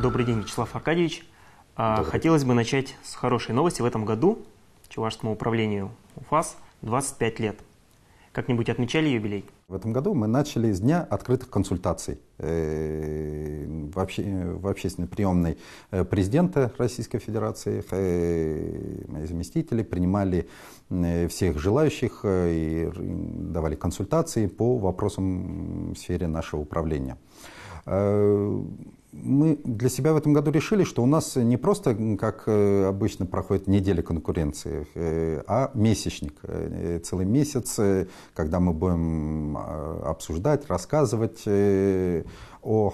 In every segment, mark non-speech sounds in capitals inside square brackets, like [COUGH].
Добрый день, Вячеслав Аркадьевич. А, Добрый. Хотелось бы начать с хорошей новости. В этом году Чувашскому управлению УФАС 25 лет. Как-нибудь отмечали юбилей? В этом году мы начали с дня открытых консультаций э, в, в общественной приемной э, президента Российской Федерации. Мои э, заместители принимали всех желающих и давали консультации по вопросам в сфере нашего управления мы для себя в этом году решили, что у нас не просто, как э, обычно проходит неделя конкуренции, э, а месячник. Э, целый месяц, когда мы будем а, обсуждать, рассказывать о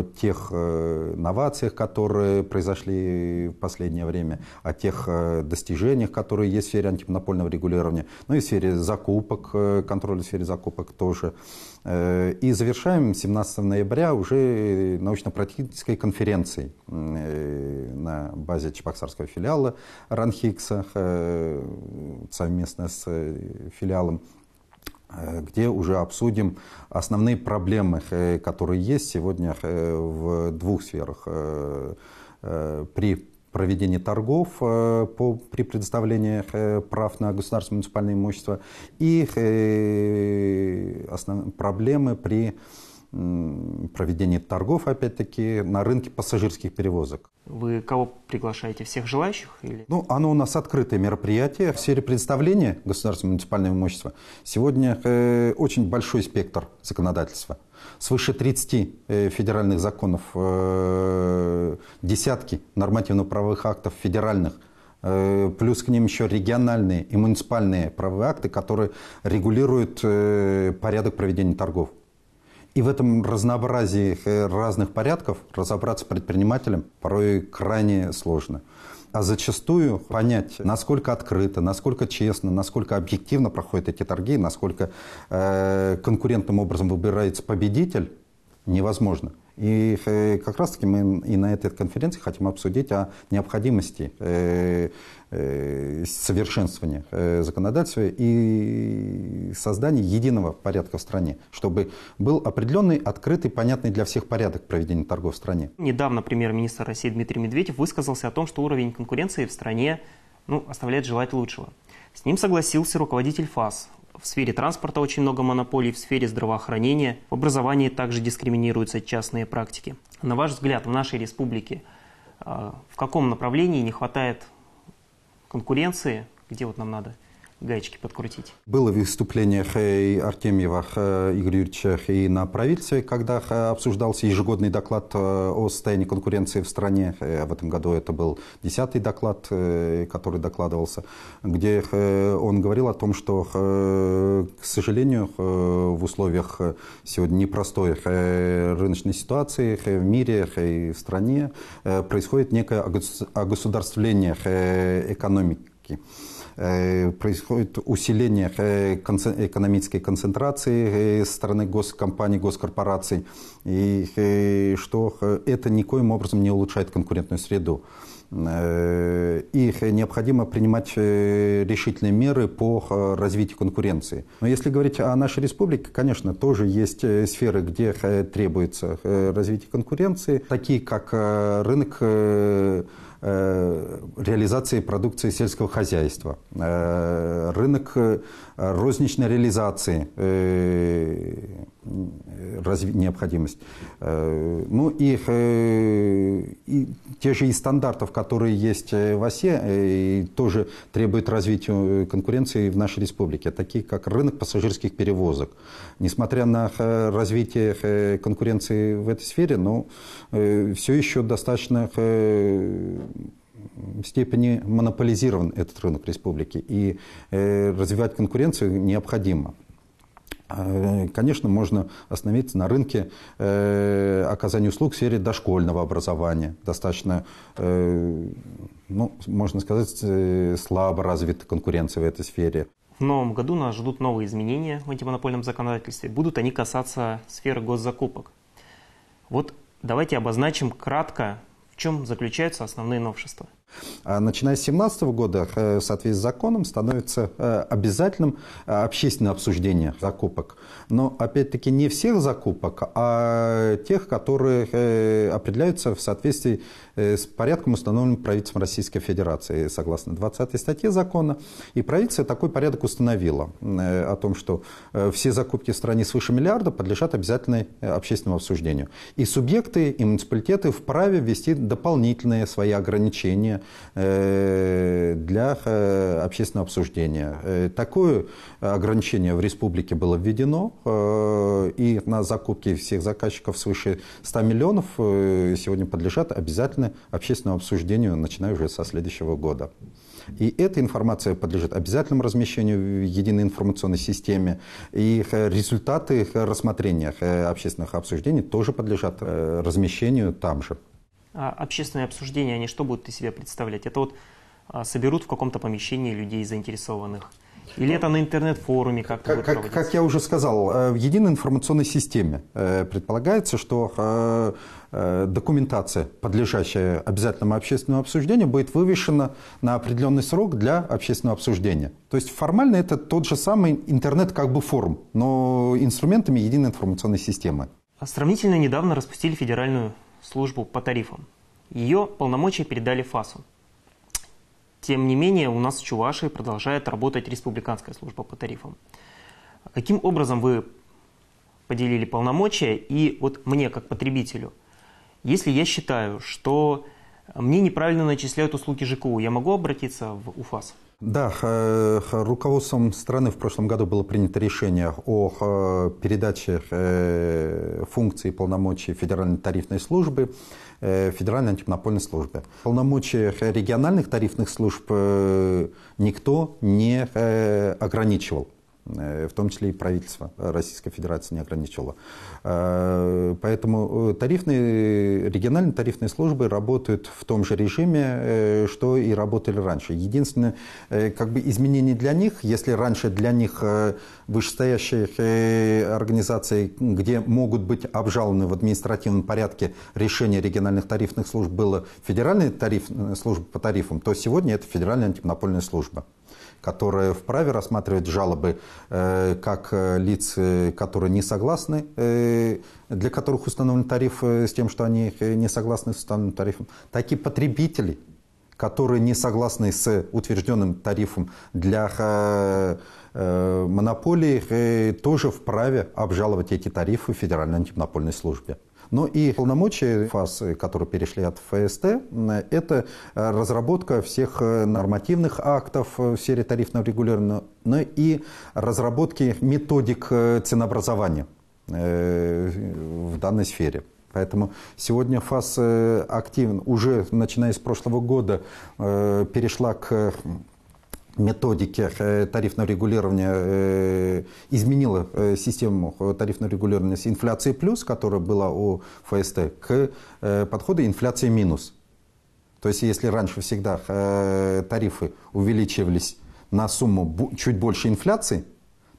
э, тех э, новациях, которые произошли в последнее время, о тех э, достижениях, которые есть в сфере антимонопольного регулирования, ну и в сфере закупок, контроля в сфере закупок тоже. И завершаем 17 ноября уже научно-практической конференцией на базе Чебоксарского филиала Ранхикса совместно с филиалом Э, где уже обсудим основные проблемы, э, которые есть сегодня э, в двух сферах. При проведении торгов по, при предоставлении прав на государственное муниципальное имущество и основные проблемы при проведении торгов, опять-таки, на рынке пассажирских перевозок. Вы кого приглашаете? Всех желающих? Или? Ну, оно у нас открытое мероприятие. В сфере представления государственного муниципального имущества сегодня э, очень большой спектр законодательства. Свыше 30 э, федеральных законов, э, десятки нормативно-правовых актов федеральных, э, плюс к ним еще региональные и муниципальные правовые акты, которые регулируют э, порядок проведения торгов. И в этом разнообразии э, разных порядков разобраться предпринимателем порой крайне сложно. А зачастую понять, насколько открыто, насколько честно, насколько объективно проходят эти торги, насколько э, конкурентным образом выбирается победитель, невозможно. И э, как раз-таки мы и на этой конференции хотим обсудить о необходимости э, э, совершенствования законодательства и создания единого порядка в стране, чтобы был определенный, открытый, понятный для всех порядок проведения торгов в стране. Недавно премьер-министр России Дмитрий Медведев высказался о том, что уровень конкуренции в стране ну, оставляет желать лучшего. С ним согласился руководитель ФАС в сфере транспорта очень много монополий, в сфере здравоохранения, в образовании также дискриминируются частные практики. На ваш взгляд, в нашей республике а, в каком направлении не хватает конкуренции, где вот нам надо гаечки подкрутить. Было выступление Артемьева э, Игоря Юрьевича и на правительстве, когда э, обсуждался ежегодный доклад э, о состоянии конкуренции в стране. В этом году это был десятый доклад, который докладывался, где он говорил о том, что, к сожалению, в условиях сегодня непростой рыночной ситуации в мире и в стране происходит некое огосударствление экономики экономики. Э, происходит усиление э, экономической концентрации э, стороны госкомпаний, госкорпораций, и что это никоим образом не улучшает конкурентную среду. И необходимо принимать решительные меры по развитию конкуренции. Но если говорить о нашей республике, конечно, тоже есть сферы, где требуется развитие конкуренции, такие как рынок Э, реализации продукции сельского хозяйства. Э, рынок э, розничной реализации э, необходимость. Э, ну и, э, и те же и стандартов, которые есть в ОСЕ, тоже требуют развития конкуренции в нашей республике, такие как рынок пассажирских перевозок. Несмотря на развитие конкуренции в этой сфере, но все еще достаточно степени монополизирован этот рынок республики, и э, развивать конкуренцию необходимо. А, конечно, можно остановиться на рынке э, оказания услуг в сфере дошкольного образования. Достаточно, э, ну, можно сказать, слабо развита конкуренция в этой сфере. В новом году нас ждут новые изменения в антимонопольном законодательстве. Будут они касаться сферы госзакупок. Вот давайте обозначим кратко, в чем заключаются основные новшества. А начиная с 2017 года, э, в соответствии с законом, становится э, обязательным э, общественное обсуждение закупок. Но, опять-таки, не всех закупок, а тех, которые определяются в соответствии с порядком, установленным правительством Российской Федерации, согласно 20 статье закона. И правительство такой порядок установило о том, что все закупки в стране свыше миллиарда подлежат обязательной общественному обсуждению. И субъекты, и муниципалитеты вправе ввести дополнительные свои ограничения Э, для э, общественного обсуждения. Э, такое ограничение в республике было введено, и на закупки всех заказчиков свыше 100 миллионов сегодня подлежат обязательно общественному обсуждению, начиная уже со следующего года. И эта информация подлежит обязательному размещению в единой информационной системе. И результаты рассмотрения общественных обсуждений тоже подлежат размещению там же. А, общественное обсуждение, они что будут из себя представлять? Это вот а, соберут в каком-то помещении людей заинтересованных? Или это на интернет-форуме как-то как, как, как я уже сказал, э, в единой информационной системе э, предполагается, что э, документация, подлежащая обязательному общественному обсуждению, будет вывешена на определенный срок для общественного обсуждения. То есть формально это тот же самый интернет как бы форум, но инструментами единой информационной системы. А сравнительно недавно распустили федеральную службу по тарифам. Ее полномочия передали ФАСу. Тем не менее, у нас в Чувашии продолжает работать республиканская служба по тарифам. Каким образом вы поделили полномочия? И вот мне, как потребителю, если я считаю, что мне неправильно начисляют услуги ЖКУ, я могу обратиться в УФАС? Да, э, руководством страны в прошлом году было принято решение о передаче э, функций и полномочий Федеральной тарифной службы э, Федеральной антимонопольной службе. Полномочия региональных тарифных служб никто не ограничивал. Э, в том числе и правительство э, Российской Федерации не ограничило. Э, поэтому тарифные, региональные тарифные службы работают в том же режиме, что и работали раньше. Единственное как бы изменение для них, если раньше для них вышестоящих организаций, где могут быть обжалованы в административном порядке решения региональных тарифных служб, было федеральная тариф, служба по тарифам, то сегодня это федеральная антимонопольная служба которая вправе рассматривать жалобы э, как э, лиц, которые не согласны, э, для которых установлен тариф с тем, что они не согласны с установленным тарифом, так и потребителей, которые не согласны с утвержденным тарифом для монополии, тоже вправе обжаловать эти тарифы в Федеральной антимонопольной службе. Но ну и полномочия ФАС, э, которые перешли от ФСТ, э, это э, разработка всех нормативных актов в сфере тарифного регулирования, но ну и разработки методик ценообразования в данной сфере. Поэтому сегодня ФАС активен, уже начиная с прошлого года перешла к методики э, тарифного регулирования э, изменила э, систему тарифного регулирования с инфляции плюс, которая была у ФСТ, к подходу инфляции минус. То есть если раньше всегда тарифы увеличивались на сумму чуть больше инфляции,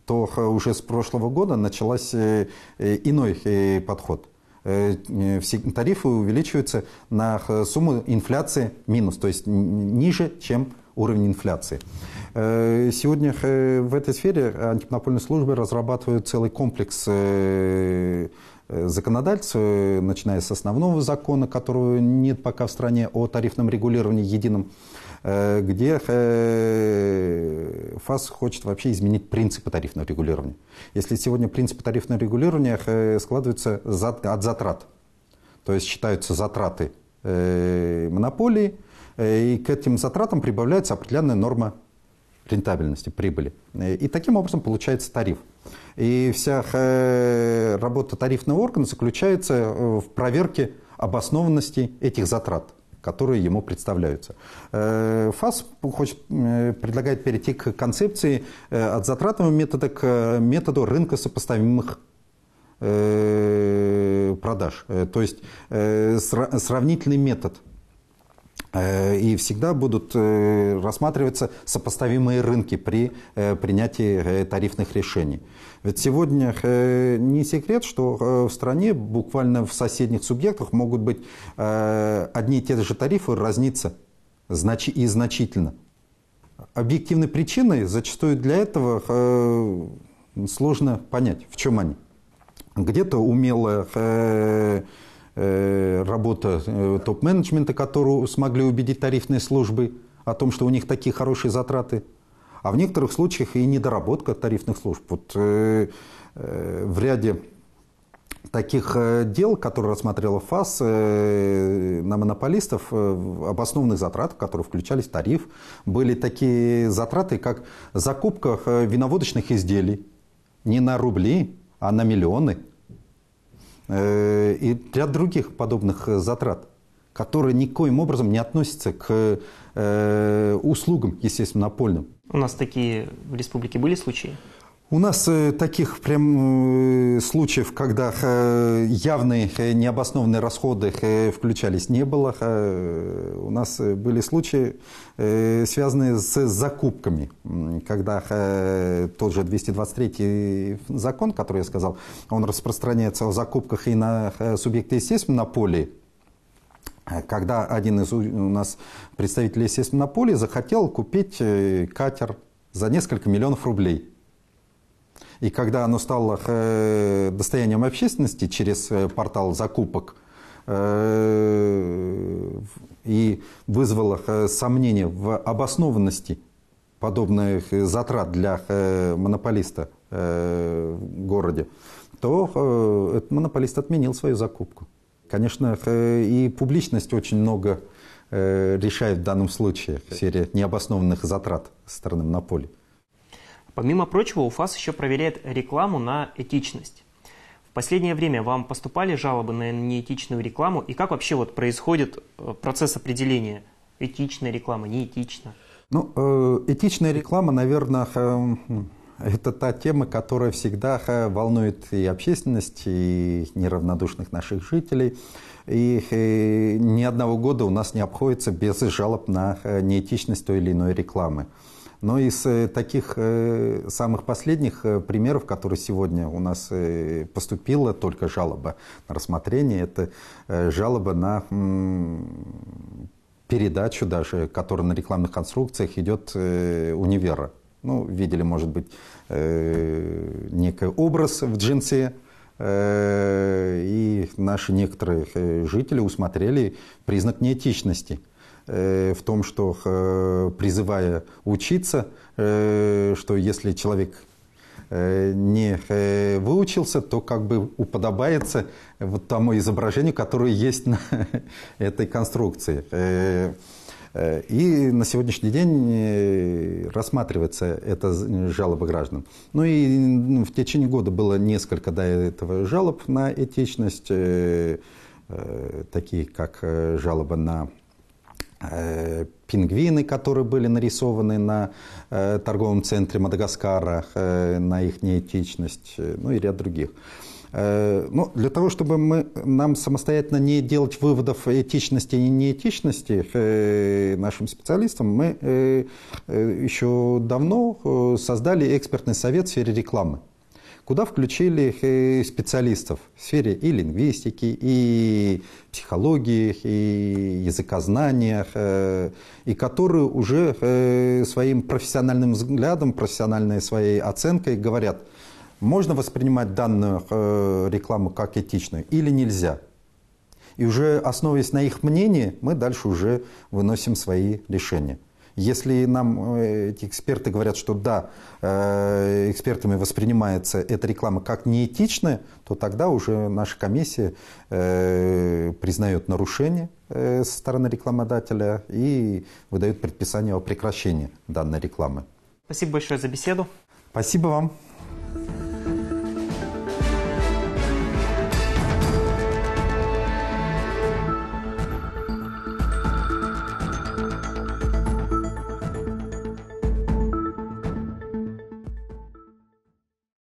то уже с прошлого года началась иной подход – тарифы увеличиваются на сумму инфляции минус, то есть ниже, чем уровень инфляции. Э, сегодня э, в этой сфере антимонопольные службы разрабатывают целый комплекс э, законодательства, начиная с основного закона, которого нет пока в стране, о тарифном регулировании едином, где ФАС хочет вообще изменить принципы тарифного регулирования. Если сегодня принципы тарифного регулирования складываются от затрат, то есть считаются затраты монополии – Э, и к этим затратам прибавляется определенная норма рентабельности, прибыли. Э, и таким образом получается тариф. И вся э, работа тарифного органа заключается в проверке обоснованности этих затрат которые ему представляются. ФАС хочет, предлагает перейти к концепции от затратного метода к методу рынка сопоставимых продаж, то есть сравнительный метод – Э, и всегда будут э, рассматриваться сопоставимые рынки при э, принятии тарифных решений. Ведь сегодня не секрет, что в стране буквально в соседних субъектах могут быть одни и те же тарифы разниться и значительно. Объективной причиной зачастую для этого сложно понять, в чем они. Где-то умелые Э, работа э, топ-менеджмента, которую смогли убедить тарифные службы о том, что у них такие хорошие затраты. А в некоторых случаях и недоработка тарифных служб. Вот э, в ряде таких дел, которые рассматривала ФАС на монополистов, э, об основных затратах, которые включались в тариф, были такие затраты, как закупка виноводочных изделий не на рубли, а на миллионы – Э, и ряд других подобных э, затрат, которые никоим образом не относятся к э, услугам, естественно, напольным. У нас такие в республике были случаи? У нас э, таких прям э, случаев, когда э, явные необоснованные расходы включались, не было. У нас были случаи, связанные с закупками, когда тот же 223 закон, который я сказал, он распространяется о закупках и на субъекты естественно на поле когда один из у нас представителей естественно на поле захотел купить катер за несколько миллионов рублей – и когда оно стало э, достоянием общественности через э, портал закупок, э, и вызвало сомнение в обоснованности подобных затрат для монополиста в городе, то этот монополист отменил свою закупку. Конечно, и публичность очень много решает в данном случае в серия необоснованных затрат со стороны монополии. Помимо прочего, УФАС еще проверяет рекламу на этичность. В последнее время вам поступали жалобы на неэтичную рекламу? И как вообще вот происходит э, процесс определения этичная реклама, неэтична? Ну, э, этичная реклама, наверное, э, это та тема, которая всегда волнует и общественность, и неравнодушных наших жителей. И ни одного года у нас не обходится без жалоб на неэтичность той или иной рекламы. Но из э, таких э, самых последних э, примеров, которые сегодня у нас поступила, только жалоба на рассмотрение, это жалоба на передачу даже, которая на рекламных конструкциях идет универа. Ну, видели, может быть, некий образ в джинсе, и наши некоторые жители усмотрели признак неэтичности – Э, в том, что э, призывая учиться, э, что если человек не выучился, то как бы уподобается вот тому изображению, которое есть на [LAUGHS] этой конструкции. И на сегодняшний день рассматривается эта жалоба граждан. Ну и в течение года было несколько до этого жалоб на этичность, такие как жалоба на Э, пингвины, которые были нарисованы на э, торговом центре Мадагаскара, э, на их неэтичность, ну и ряд других. Но ну, для того, чтобы мы, нам самостоятельно не делать выводов этичности и неэтичности нашим специалистам, мы еще давно создали экспертный совет в сфере рекламы куда включили э, специалистов в сфере и лингвистики, и психологии, и языкознания, э, и которые уже э, своим профессиональным взглядом, профессиональной своей оценкой говорят, можно воспринимать данную рекламу как этичную или нельзя. И уже основываясь на их мнении, мы дальше уже выносим свои решения. Если нам э, эти эксперты говорят, что да, э, экспертами воспринимается эта реклама как неэтичная, то тогда уже наша комиссия э, признает нарушение со стороны рекламодателя и выдает предписание о прекращении данной рекламы. Спасибо большое за беседу. Спасибо вам.